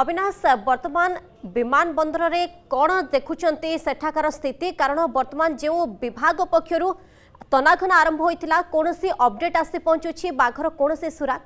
অবিনাশ বর্তমান বিমানবন্দরের কণ দেখুম সেঠাকার স্থিতি কারণ বর্তমান যে বিভাগ পক্ষর তনাঘনা আরম্ভ হয়েছিল কোণী অপডেট আসি পৌঁছুছি বাঘর কোণী সুরাক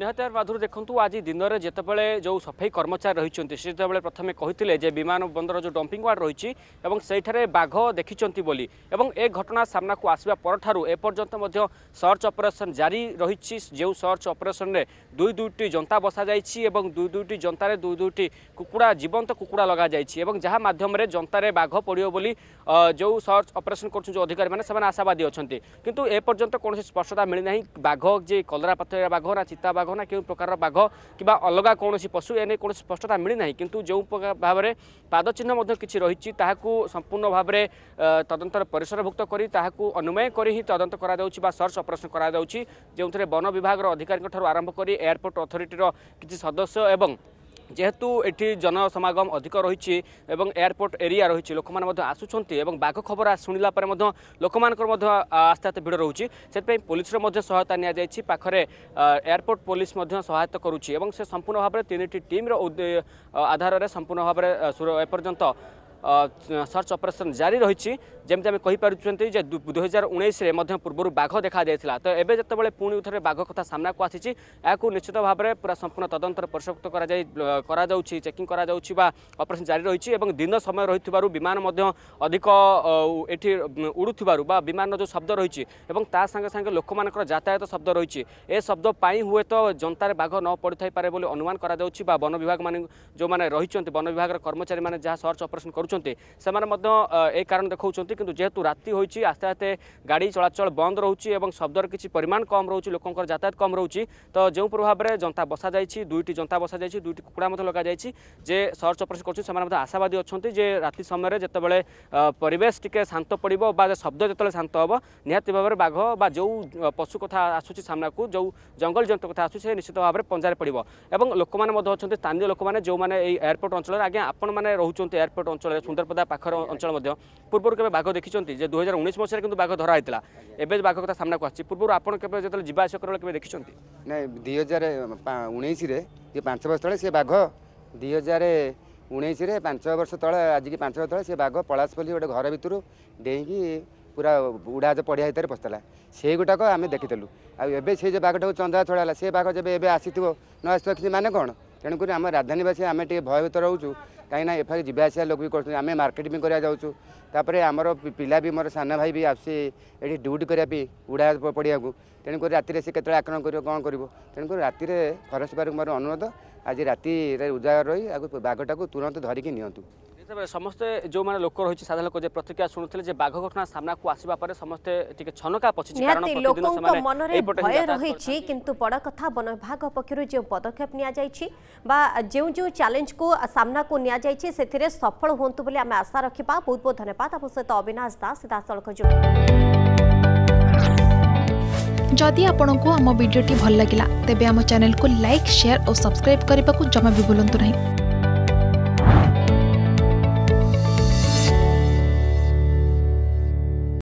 ନିହାତି ଭାବରେ ଦେଖନ୍ତୁ ଆଜି ଦିନରେ ଯେତେବେଳେ ଯେଉଁ ସଫେଇ କର୍ମଚାରୀ ରହିଛନ୍ତି ସେ ଯେତେବେଳେ ପ୍ରଥମେ କହିଥିଲେ ଯେ ବିମାନ ବନ୍ଦର ଯେଉଁ ଡମ୍ପିଂ ୱାର୍ଡ ରହିଛି ଏବଂ ସେଇଠାରେ ବାଘ ଦେଖିଛନ୍ତି ବୋଲି ଏବଂ ଏ ଘଟଣା ସାମ୍ନାକୁ ଆସିବା ପରଠାରୁ ଏପର୍ଯ୍ୟନ୍ତ ମଧ୍ୟ ସର୍ଚ୍ଚ ଅପରେସନ୍ ଜାରି ରହିଛି ଯେଉଁ ସର୍ଚ୍ଚ ଅପରେସନ୍ରେ ଦୁଇ ଦୁଇଟି ଯନ୍ତା ବସାଯାଇଛି ଏବଂ ଦୁଇ ଦୁଇଟି ଯନ୍ତାରେ ଦୁଇ ଦୁଇଟି କୁକୁଡ଼ା ଜୀବନ୍ତ କୁକୁଡ଼ା ଲଗାଯାଇଛି ଏବଂ ଯାହା ମାଧ୍ୟମରେ ଯନ୍ତାରେ ବାଘ ପଡ଼ିବ ବୋଲି ଯେଉଁ ସର୍ଚ୍ଚ ଅପରେସନ୍ କରୁଛନ୍ତି ଅଧିକାରୀମାନେ ସେମାନେ ଆଶାବାଦୀ ଅଛନ୍ତି କିନ୍ତୁ ଏପର୍ଯ୍ୟନ୍ତ କୌଣସି ସ୍ପଷ୍ଟତା ମିଳିନାହିଁ ବାଘ ଯେ କଲରାପଥରିଆ ବାଘ ନା ଚିତା ଅଲଗା ବାଘ ନା କେଉଁ ପ୍ରକାରର ବାଘ କିମ୍ବା ଅଲଗା କୌଣସି ପଶୁ ଏ ନେଇ କୌଣସି ସ୍ପଷ୍ଟତା ମିଳିନାହିଁ କିନ୍ତୁ ଯେଉଁ ପ୍ରକାର ଭାବରେ ପାଦ ଚିହ୍ନ ମଧ୍ୟ କିଛି ରହିଛି ତାହାକୁ ସମ୍ପୂର୍ଣ୍ଣ ଭାବରେ ତଦନ୍ତର ପରିସରଭୁକ୍ତ କରି ତାହାକୁ ଅନୁମୟ କରି ହିଁ ତଦନ୍ତ କରାଯାଉଛି ବା ସର୍ଚ୍ଚ ଅପରେସନ୍ କରାଯାଉଛି ଯେଉଁଥିରେ ବନ ବିଭାଗର ଅଧିକାରୀଙ୍କ ଠାରୁ ଆରମ୍ଭ କରି ଏୟାରପୋର୍ଟ ଅଥରିଟିର କିଛି ସଦସ୍ୟ ଏବଂ যেহেতু এটি জনসমাগম অধিক রয়েছে এবং এয়ারপোর্ট এরিয়া রয়েছে লোক আসুচার এবং বাঘ খবর শুণিলা পরে লোক আস্তে আস্তে ভিড় রয়েছে সেপাই পুলিশর সহায়তা নিয়ে পাখে এয়ারপোর্ট পুলিশ সহায়তা করুছে এবং সে সম্পূর্ণ ভাবে তিনটি টিম্র আধারে সম্পূর্ণ ভাবে এপর্যন্ত ସର୍ଚ୍ଚ ଅପରେସନ୍ ଜାରି ରହିଛି ଯେମିତି ଆମେ କହିପାରୁଛନ୍ତି ଯେ ଦୁଇହଜାର ଉଣେଇଶରେ ମଧ୍ୟ ପୂର୍ବରୁ ବାଘ ଦେଖାଯାଇଥିଲା ତ ଏବେ ଯେତେବେଳେ ପୁଣି ଥରେ ବାଘ କଥା ସାମ୍ନାକୁ ଆସିଛି ଏହାକୁ ନିଶ୍ଚିତ ଭାବରେ ପୁରା ସମ୍ପୂର୍ଣ୍ଣ ତଦନ୍ତରେ ପରିସକ୍ତ କରାଯାଇ କରାଯାଉଛି ଚେକିଂ କରାଯାଉଛି ବା ଅପରେସନ୍ ଜାରି ରହିଛି ଏବଂ ଦିନ ସମୟ ରହିଥିବାରୁ ବିମାନ ମଧ୍ୟ ଅଧିକ ଏଠି ଉଡ଼ୁଥିବାରୁ ବା ବିମାନର ଯେଉଁ ଶବ୍ଦ ରହିଛି ଏବଂ ତା ସାଙ୍ଗେ ସାଙ୍ଗେ ଲୋକମାନଙ୍କର ଯାତାୟାତ ଶବ୍ଦ ରହିଛି ଏ ଶବ୍ଦ ପାଇଁ ହୁଏତ ଜନତାରେ ବାଘ ନ ପଡ଼ିଥାଇପାରେ ବୋଲି ଅନୁମାନ କରାଯାଉଛି ବା ବନ ବିଭାଗମାନେ ଯେଉଁମାନେ ରହିଛନ୍ତି ବନ ବିଭାଗର କର୍ମଚାରୀମାନେ ଯାହା ସର୍ଚ୍ଚ ଅପରେସନ୍ କରୁଛନ୍ତି রয়েছে সে এই কারণ দেখা কিন্তু যেহেতু রাতে হয়েছে আস্তে আস্তে গাড়ি চলাচল বন্ধ রয়েছে এবং শব্দর কিছু পরিমাণ কম রয়েছে লোকর যাতায়াত কম রয়েছে তো যে প্রভাবে যন্তা বসা যাই দুইটি যন্তা বসা যাই দুইটি কুকুড়া লগা যাই যে সর্চ অপরেশন করছেন সে আশাবাদী অনেক যে রাতে সময় যেতবে পরিবেশ টিকি শান্ত পড়ব বা শব্দ যেত শান্ত হব নিহতি ভাবে বাঘ বা যে পশু কথা আসুচি সামনাকু যে জঙ্গল জন্তু কথা আসুচি সে নিশ্চিত ভাবে পঞ্জারে পড়ব এবং লোক অনেক স্থানীয় লোক যে এই এয়ারপোর্ট অঞ্চলের আজ্ঞা আপনার রয়েছেন এয়ারপোর্ট অঞ্চলের ସୁନ୍ଦରପଦା ପାଖର ଅଞ୍ଚଳ ମଧ୍ୟ ପୂର୍ବରୁ କେବେ ବାଘ ଦେଖିଛନ୍ତି ଯେ ଦୁଇ ହଜାର ଉଣେଇଶ ମସିହାରେ କିନ୍ତୁ ବାଘ ଧରା ହେଇଥିଲା ଏବେ ବାଘ କଥା ସାମ୍ନାକୁ ଆସିଛି ପୂର୍ବରୁ ଆପଣ କେବେ ଯେତେବେଳେ ଯିବା ଆସିବା କରିବେଳେ କେବେ ଦେଖିଛନ୍ତି ନାଇଁ ଦୁଇ ହଜାର ଉଣେଇଶରେ ଯେ ପାଞ୍ଚ ବର୍ଷ ତଳେ ସେ ବାଘ ଦୁଇ ହଜାର ଉଣେଇଶରେ ପାଞ୍ଚ ବର୍ଷ ତଳେ ଆଜିକି ପାଞ୍ଚ ବର୍ଷ ତଳେ ସେ ବାଘ ପଳାଶପଲ୍ଲୀ ଗୋଟେ ଘର ଭିତରୁ ଡେଇଁକି ପୁରା ଉଡ଼ାଜ ପଡ଼ିଆ ଭିତରେ ପଶିଥିଲା ସେଇ ଗୁଡ଼ାକ ଆମେ ଦେଖିଥିଲୁ ଆଉ ଏବେ ସେ ଯେ ବାଘଟାକୁ ଚନ୍ଦା ଛଡ଼ା ହେଲା ସେ ବାଘ ଯେବେ ଏବେ ଆସିଥିବ ନ ଆସିଥିବ କିଛି ମାନେ କ'ଣ তেণুকরি আমি রাজধানীবাসী আমি টিকিয়ে ভয়ভীত রହୁଛୁ କାହିଁକିନା ଏଫାରେ ଯିବା ଆସିବା ଲୋକ ବି କରୁଛନ୍ତି ଆମେ ମାର୍କେଟିଂ ବି କରିବାକୁ ଯାଉଛୁ ତାପରେ ଆମର ପିଲା ବି ମୋର ସାନ ଭାଇ ବି ଆସୁଛି ଏଠି ଡ୍ୟୁଟି କରିବା ପାଇଁ ଉଡ଼ା ପଡ଼ିଆକୁ ତେଣୁକରି ରାତିରେ ସେ କେତେବେଳେ ଆକ୍ରମଣ କରିବ କ'ଣ କରିବ ତେଣୁକରି ରାତିରେ ଫରେଷ୍ଟ ପାର୍କ ମୋର ଅନୁରୋଧ ଆଜି ରାତିରେ ଉଜାଗର ରହି ଆଗକୁ ବାଘଟାକୁ ତୁରନ୍ତ ଧରିକି ନିଅନ୍ତୁ हिसाबले समस्तै जो लोक रहि साधारण लोक प्रतिक्रिया शुणुले बाघ घटना सामनाको आसवा समस्तै छनका पसिछि किंतु बड़ कथा वन विभाग पक्षर पदक्षेप नियो जो चैलेंज को सामनाको नि सफल हूँ बोली आम आशा रखा बहुत बहुत धन्यवाद आम सहित अविनाश दास सीधासख जदि आपण को आम भिडी भल लगा तेब आम चेल्क लाइक सेयार और सब्सक्राइब करने को जमा भी बुलां नहीं